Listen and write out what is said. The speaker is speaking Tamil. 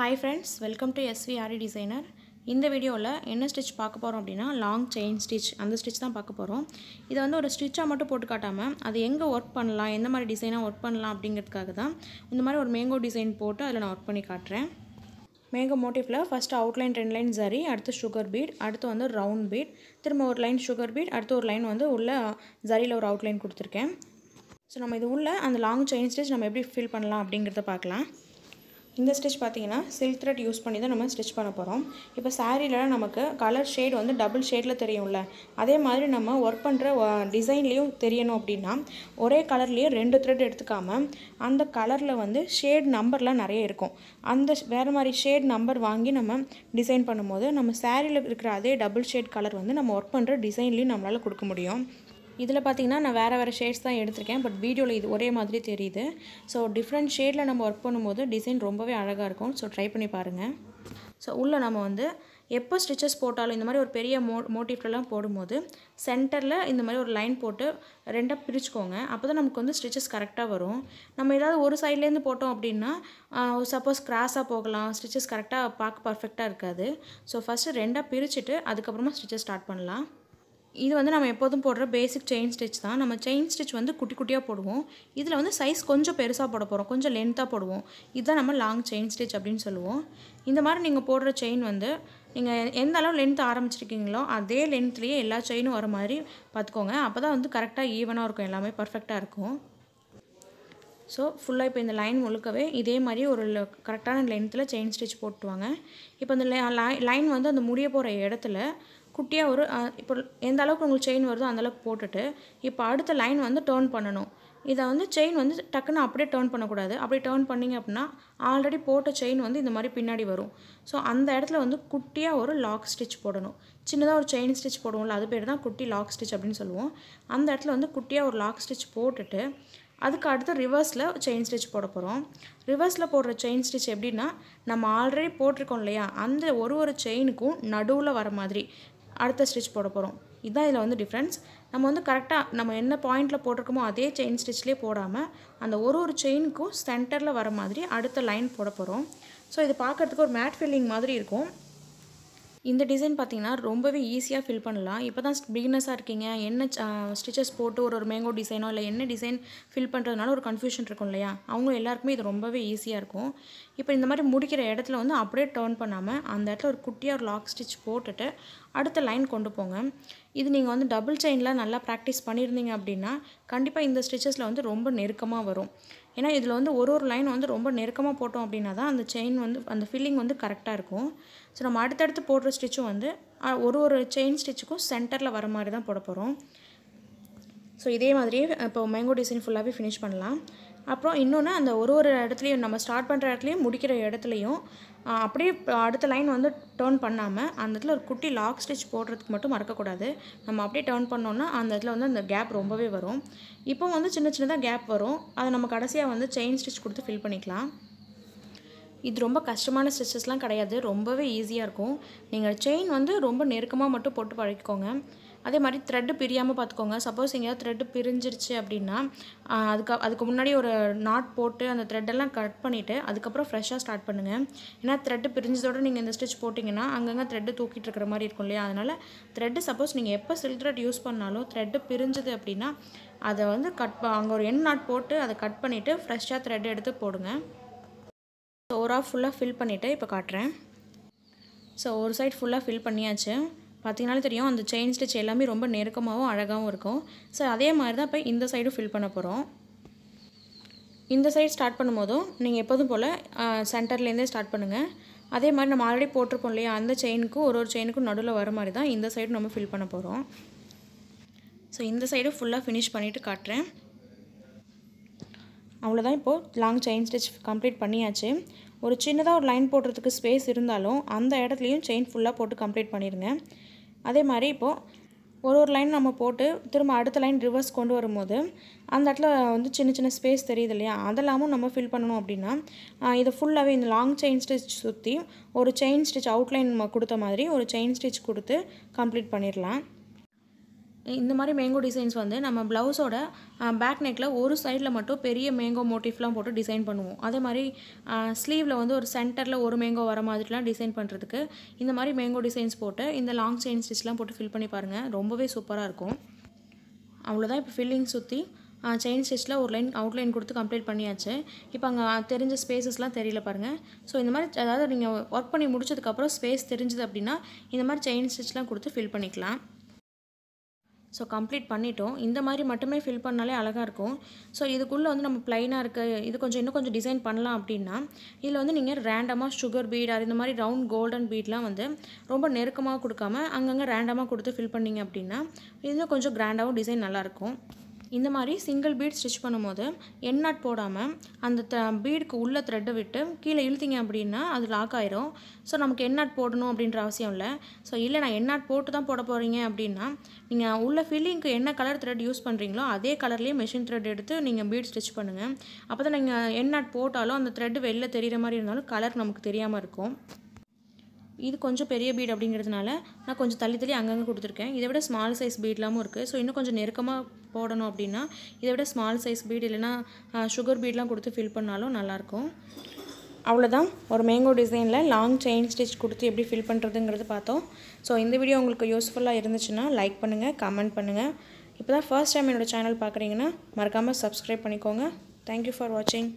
hi friends welcome to Aari designer இந்த வீடியோவில் என்ன ஸ்டிச் பார்க்க போகிறோம் அப்படின்னா லாங் செயின் ஸ்டிச் அந்த ஸ்டிச் தான் பார்க்க போகிறோம் இதை வந்து ஒரு ஸ்டிச்சாக மட்டும் போட்டு காட்டாமல் அது எங்கே ஒர்க் பண்ணலாம் எந்த மாதிரி டிசைனாக ஒர்க் பண்ணலாம் அப்படிங்கிறதுக்காக தான் இந்த மாதிரி ஒரு மேங்கோ டிசைன் போட்டு அதில் நான் ஒர்க் பண்ணி காட்டுறேன் மேங்கோ மோட்டிஃபில் ஃபஸ்ட்டு அவுட்லைன் ரெண்டு லைன் சரி அடுத்து சுகர் பீட் அடுத்து வந்து ரவுண்ட் பீட் திரும்ப ஒரு லைன் சுகர் பீட் அடுத்து ஒரு லைன் வந்து உள்ள ஜரியில் ஒரு அவுட்லைன் கொடுத்துருக்கேன் ஸோ நம்ம இது உள்ள அந்த லாங் செயின் ஸ்டிச் நம்ம எப்படி ஃபில் பண்ணலாம் அப்படிங்கிறத பார்க்கலாம் இந்த ஸ்டிச் பார்த்தீங்கன்னா சில்க் த்ரெட் யூஸ் பண்ணி தான் நம்ம ஸ்டிச் பண்ண போகிறோம் இப்போ சாரீலலாம் நமக்கு கலர் ஷேட் வந்து டபுள் ஷேடில் தெரியும்ல அதே மாதிரி நம்ம ஒர்க் பண்ணுற டிசைன்லேயும் தெரியணும் அப்படின்னா ஒரே கலர்லேயும் ரெண்டு த்ரெட் எடுத்துக்காமல் அந்த கலரில் வந்து ஷேட் நம்பர்லாம் நிறைய இருக்கும் அந்த வேறு மாதிரி ஷேட் நம்பர் வாங்கி நம்ம டிசைன் பண்ணும்போது நம்ம சாரியில் இருக்கிற அதே டபுள் ஷேட் கலர் வந்து நம்ம ஒர்க் பண்ணுற டிசைன்லேயும் நம்மளால் கொடுக்க முடியும் இதில் பார்த்திங்கன்னா நான் வேறு வேறு ஷேட்ஸ் தான் எடுத்திருக்கேன் பட் வீடியோவில் இது ஒரே மாதிரி தெரியுது ஸோ டிஃப்ரெண்ட் ஷேடில் நம்ம ஒர்க் பண்ணும்போது டிசைன் ரொம்பவே அழகாக இருக்கும் ஸோ ட்ரை பண்ணி பாருங்கள் ஸோ உள்ளே நம்ம வந்து எப்போ ஸ்டிச்சஸ் போட்டாலும் இந்த மாதிரி ஒரு பெரிய மோ மோட்டிவ்லலாம் போடும்போது சென்டரில் இந்த மாதிரி ஒரு லைன் போட்டு ரெண்டாக பிரிச்சுக்கோங்க அப்போ தான் நமக்கு வந்து ஸ்டிச்சஸ் கரெக்டாக வரும் நம்ம ஏதாவது ஒரு சைட்லேருந்து போட்டோம் அப்படின்னா சப்போஸ் கிராஸாக போகலாம் ஸ்டிச்சஸ் கரெக்டாக பார்க்க பர்ஃபெக்டாக இருக்காது ஸோ ஃபஸ்ட்டு ரெண்டாக பிரிச்சுட்டு அதுக்கப்புறமா ஸ்டிச்சஸ் ஸ்டார்ட் பண்ணலாம் இது வந்து நம்ம எப்போதும் போடுற பேசிக் செயின் ஸ்டிச் தான் நம்ம செயின் ஸ்டிச் வந்து குட்டி குட்டியாக போடுவோம் இதில் வந்து சைஸ் கொஞ்சம் பெருசாக போட போகிறோம் கொஞ்சம் லென்த்தாக போடுவோம் இதுதான் நம்ம லாங் செயின் ஸ்டிச் அப்படின்னு சொல்லுவோம் இந்த மாதிரி நீங்கள் போடுற செயின் வந்து நீங்கள் எந்த அளவு லென்த் ஆரம்பிச்சிருக்கீங்களோ அதே லென்த்லேயே எல்லா செயினும் வர மாதிரி பார்த்துக்கோங்க அப்போ தான் வந்து கரெக்டாக ஈவனாக இருக்கும் எல்லாமே பர்ஃபெக்டாக இருக்கும் ஸோ ஃபுல்லாக இப்போ இந்த லைன் முழுக்கவே இதே மாதிரி ஒரு கரெக்டான லென்த்தில் செயின் ஸ்டிச் போட்டுவாங்க இப்போ அந்த லைன் வந்து அந்த முடிய போகிற இடத்துல குட்டியாக ஒரு இப்போ எந்த அளவுக்கு உங்களுக்கு செயின் வருதோ அந்தளவுக்கு போட்டுட்டு இப்போ அடுத்த லைன் வந்து டேர்ன் பண்ணணும் இதை வந்து செயின் வந்து டக்குன்னு அப்படியே டேர்ன் பண்ணக்கூடாது அப்படி டேர்ன் பண்ணிங்க அப்படின்னா ஆல்ரெடி போட்ட செயின் வந்து இந்த மாதிரி பின்னாடி வரும் ஸோ அந்த இடத்துல வந்து குட்டியாக ஒரு லாக் ஸ்டிச் போடணும் சின்னதாக ஒரு செயின் ஸ்டிச் போடுவோம்ல அது பேர் தான் குட்டி லாக் ஸ்டிச் அப்படின்னு சொல்லுவோம் அந்த இடத்துல வந்து குட்டியாக ஒரு லாக் ஸ்டிச் போட்டுட்டு அதுக்கு அடுத்து ரிவர்ஸில் செயின் ஸ்டிச் போட போகிறோம் ரிவர்ஸில் போடுற செயின் ஸ்டிச் எப்படின்னா நம்ம ஆல்ரெடி போட்டிருக்கோம் இல்லையா அந்த ஒரு ஒரு செயினுக்கும் நடுவில் வர மாதிரி அடுத்த ஸ்டிச் போட போகிறோம் இதுதான் இதில் வந்து டிஃப்ரென்ஸ் நம்ம வந்து கரெக்டாக நம்ம என்ன பாயிண்டில் போட்டிருக்கோமோ அதே செயின் ஸ்டிச்லேயே போடாமல் அந்த ஒரு ஒரு செயினுக்கும் சென்டரில் வர மாதிரி அடுத்த லைன் போட போகிறோம் ஸோ இது பார்க்குறதுக்கு ஒரு மேட் ஃபில்லிங் மாதிரி இருக்கும் இந்த டிசைன் பார்த்திங்கன்னா ரொம்பவே ஈஸியாக ஃபில் பண்ணலாம் இப்போ தான் பிகினஸாக இருக்கீங்க என்ன ஸ்டிச்சஸ் போட்டு ஒரு ஒரு மேங்கோ டிசைனோ இல்லை என்ன டிசைன் ஃபில் பண்ணுறதுனால ஒரு கன்ஃபியூஷன் இருக்கும் இல்லையா அவங்க எல்லாருக்குமே இது ரொம்பவே ஈஸியாக இருக்கும் இப்போ இந்த மாதிரி முடிக்கிற இடத்துல வந்து அப்படியே டேர்ன் பண்ணாமல் அந்த இடத்துல ஒரு குட்டியாக ஒரு லாக் ஸ்டிச் போட்டுட்டு அடுத்த லைன் கொண்டு போங்க இது நீங்கள் வந்து டபுள் செயினில் நல்லா ப்ராக்டிஸ் பண்ணியிருந்தீங்க அப்படின்னா கண்டிப்பாக இந்த ஸ்டிச்சஸில் வந்து ரொம்ப நெருக்கமாக வரும் ஏன்னா இதில் வந்து ஒரு ஒரு லைன் வந்து ரொம்ப நெருக்கமாக போட்டோம் அப்படின்னா தான் அந்த செயின் வந்து அந்த ஃபில்லிங் வந்து கரெக்டாக இருக்கும் ஸோ நம்ம அடுத்தடுத்து போடுற ஸ்டிச்சும் வந்து ஒரு ஒரு செயின் ஸ்டிச்சுக்கும் சென்டரில் வர மாதிரி தான் போட போகிறோம் ஸோ இதே மாதிரியே இப்போ மேங்கோ டிசைன் ஃபுல்லாகவே ஃபினிஷ் பண்ணலாம் அப்புறம் இன்னொன்று அந்த ஒரு ஒரு இடத்துலையும் நம்ம ஸ்டார்ட் பண்ணுற இடத்துலையும் முடிக்கிற இடத்துலையும் அப்படியே அடுத்த லைன் வந்து டேர்ன் பண்ணாமல் அந்த இடத்துல ஒரு குட்டி லாக் ஸ்டிச் போடுறதுக்கு மட்டும் மறக்கக்கூடாது நம்ம அப்படியே டேர்ன் பண்ணோன்னா அந்த இடத்துல வந்து அந்த கேப் ரொம்பவே வரும் இப்போ வந்து சின்ன சின்னதாக கேப் வரும் அதை நம்ம கடைசியாக வந்து செயின் ஸ்டிச் கொடுத்து ஃபில் பண்ணிக்கலாம் இது ரொம்ப கஷ்டமான ஸ்டிச்சஸ்லாம் கிடையாது ரொம்பவே ஈஸியாக இருக்கும் நீங்கள் செயின் வந்து ரொம்ப நெருக்கமாக மட்டும் போட்டு பழகிக்கோங்க அதே மாதிரி த்ரெட்டு பிரியாமல் பார்த்துக்கோங்க சப்போஸ் எங்கேயாவது த்ரெட்டு பிரிஞ்சிருச்சு அப்படின்னா அதுக்கு அதுக்கு முன்னாடி ஒரு நாட் போட்டு அந்த த்ரெட்டெல்லாம் கட் பண்ணிவிட்டு அதுக்கப்புறம் ஃப்ரெஷ்ஷாக ஸ்டார்ட் பண்ணுங்கள் ஏன்னா த்ரெட்டு பிரிஞ்சதோடு நீங்கள் இந்த ஸ்டிச் போட்டிங்கன்னா அங்கங்கே த்ரெட்டு தூக்கிட்டு இருக்கிற மாதிரி இருக்கும் இல்லையா அதனால் த்ரெட்டு சப்போஸ் நீங்கள் எப்போ சில் த்ரெட் யூஸ் பண்ணாலும் த்ரெட்டு பிரிஞ்சுது அப்படின்னா அதை வந்து கட் அங்கே ஒரு எண் நாட் போட்டு அதை கட் பண்ணிவிட்டு ஃப்ரெஷ்ஷாக த்ரெட் எடுத்து போடுங்க ஸோ ஆஃப் ஃபுல்லாக ஃபில் பண்ணிவிட்டு இப்போ காட்டுறேன் ஸோ ஒரு சைட் ஃபுல்லாக ஃபில் பண்ணியாச்சு பார்த்திங்கனாலே தெரியும் அந்த செயின் ஸ்டிச் எல்லாமே ரொம்ப நெருக்கமாகவும் அழகாகவும் இருக்கும் ஸோ அதே மாதிரி தான் இப்போ இந்த சைடும் ஃபில் பண்ண போகிறோம் இந்த சைடு ஸ்டார்ட் பண்ணும்போதும் நீங்கள் எப்போதும் போல் சென்டர்லேருந்தே ஸ்டார்ட் பண்ணுங்கள் அதே மாதிரி நம்ம ஆல்ரெடி போட்டிருப்போம் இல்லையா அந்த செயினுக்கும் ஒரு ஒரு செயினுக்கும் நடுவில் வர மாதிரி தான் இந்த சைடு நம்ம ஃபில் பண்ண போகிறோம் ஸோ இந்த சைடு ஃபுல்லாக ஃபினிஷ் பண்ணிவிட்டு காட்டுறேன் அவ்வளோதான் இப்போது லாங் செயின் ஸ்டிச் கம்ப்ளீட் பண்ணியாச்சு ஒரு சின்னதாக ஒரு லைன் போடுறதுக்கு ஸ்பேஸ் இருந்தாலும் அந்த இடத்துலையும் செயின் ஃபுல்லாக போட்டு கம்ப்ளீட் பண்ணிடுங்க அதே மாதிரி இப்போது ஒரு ஒரு லைன் நம்ம போட்டு திரும்ப அடுத்த லைன் ரிவர்ஸ் கொண்டு வரும்போது அந்த இடத்துல வந்து சின்ன சின்ன ஸ்பேஸ் தெரியுது இல்லையா அதெல்லாமும் நம்ம ஃபில் பண்ணணும் அப்படின்னா இதை ஃபுல்லாகவே இந்த லாங் செயின் ஸ்டிச் சுற்றி ஒரு செயின் ஸ்டிச் அவுட்லைன் நம்ம கொடுத்த மாதிரி ஒரு செயின் ஸ்டிச் கொடுத்து கம்ப்ளீட் பண்ணிடலாம் இந்த மாதிரி மேங்கோ டிசைன்ஸ் வந்து நம்ம ப்ளவுஸோட பேக் நெக்கில் ஒரு சைடில் மட்டும் பெரிய மேங்கோ மோட்டிஃப்லாம் போட்டு டிசைன் பண்ணுவோம் அதே மாதிரி ஸ்லீவில் வந்து ஒரு சென்டரில் ஒரு மேங்கோ வர மாதிரிலாம் டிசைன் பண்ணுறதுக்கு இந்த மாதிரி மேங்கோ டிசைன்ஸ் போட்டு இந்த லாங் செயின் ஸ்டிச்லாம் போட்டு ஃபில் பண்ணி பாருங்கள் ரொம்பவே சூப்பராக இருக்கும் அவ்வளோதான் இப்போ ஃபில்லிங் சுற்றி செயின் ஸ்டிச்சில் ஒரு லைன் அவுட்லைன் கொடுத்து கம்ப்ளீட் பண்ணியாச்சு இப்போ அங்கே தெரிஞ்ச ஸ்பேசஸ்லாம் தெரியல பாருங்கள் ஸோ இந்த மாதிரி அதாவது நீங்கள் ஒர்க் பண்ணி முடிச்சதுக்கப்புறம் ஸ்பேஸ் தெரிஞ்சது அப்படின்னா இந்த மாதிரி செயின் ஸ்டிச்லாம் கொடுத்து ஃபில் பண்ணிக்கலாம் ஸோ கம்ப்ளீட் பண்ணிட்டோம் இந்த மாதிரி மட்டுமே ஃபில் பண்ணாலே அழகாக இருக்கும் ஸோ இதுக்குள்ளே வந்து நம்ம ப்ளைனாக இருக்குது இது கொஞ்சம் இன்னும் கொஞ்சம் டிசைன் பண்ணலாம் அப்படின்னா இதில் வந்து நீங்கள் ரேண்டமாக சுகர் பீட் அது இந்த மாதிரி ரவுண்ட் கோல்டன் பீட்லாம் வந்து ரொம்ப நெருக்கமாக கொடுக்காம அங்கங்கே ரேண்டமாக கொடுத்து ஃபில் பண்ணிங்க அப்படின்னா இன்னும் கொஞ்சம் கிராண்டாகவும் டிசைன் நல்லாயிருக்கும் இந்த மாதிரி சிங்கிள் பீட் ஸ்டிச் பண்ணும்போது என் நாட் போடாமல் அந்த த பீடுக்கு உள்ள த்ரெட்டை விட்டு கீழே இழுத்திங்க அப்படின்னா அது லாக் ஆயிரும் ஸோ நமக்கு என் நாட் போடணும் அப்படின்ற அவசியம் இல்லை ஸோ இல்லை நான் என் நாட் போட்டு தான் போட போகிறீங்க அப்படின்னா நீங்கள் உள்ள ஃபில்லிங்க்கு என்ன கலர் த்ரெட் யூஸ் பண்ணுறீங்களோ அதே கலர்லேயே மெஷின் த்ரெட் எடுத்து நீங்கள் பீட் ஸ்டிச் பண்ணுங்கள் அப்போ தான் நீங்கள் என் நாட் போட்டாலும் அந்த த்ரெட் வெளில தெரிகிற மாதிரி இருந்தாலும் கலர் நமக்கு தெரியாமல் இருக்கும் இது கொஞ்சம் பெரிய பீட் அப்படிங்கிறதுனால நான் கொஞ்சம் தள்ளி தள்ளி அங்கங்கே கொடுத்துருக்கேன் இதை விட ஸ்மால் சைஸ் பீட்லாமும் இருக்குது ஸோ இன்னும் கொஞ்சம் நெருக்கமாக போடணும் அப்படின்னா இதை விட ஸ்மால் சைஸ் பீட் இல்லைனா சுகர் பீட்லாம் கொடுத்து ஃபில் பண்ணாலும் நல்லாயிருக்கும் அவ்வளோதான் ஒரு மேங்கோ டிசைனில் லாங் செயின் ஸ்டிச் கொடுத்து எப்படி ஃபில் பண்ணுறதுங்கிறது பார்த்தோம் ஸோ இந்த வீடியோ உங்களுக்கு யூஸ்ஃபுல்லாக இருந்துச்சுன்னா லைக் பண்ணுங்கள் கமெண்ட் பண்ணுங்கள் இப்போ தான் ஃபர்ஸ்ட் டைம் என்னோடய சேனல் பார்க்குறீங்கன்னா மறக்காமல் சப்ஸ்கிரைப் பண்ணிக்கோங்க தேங்க்யூ ஃபார் வாட்சிங்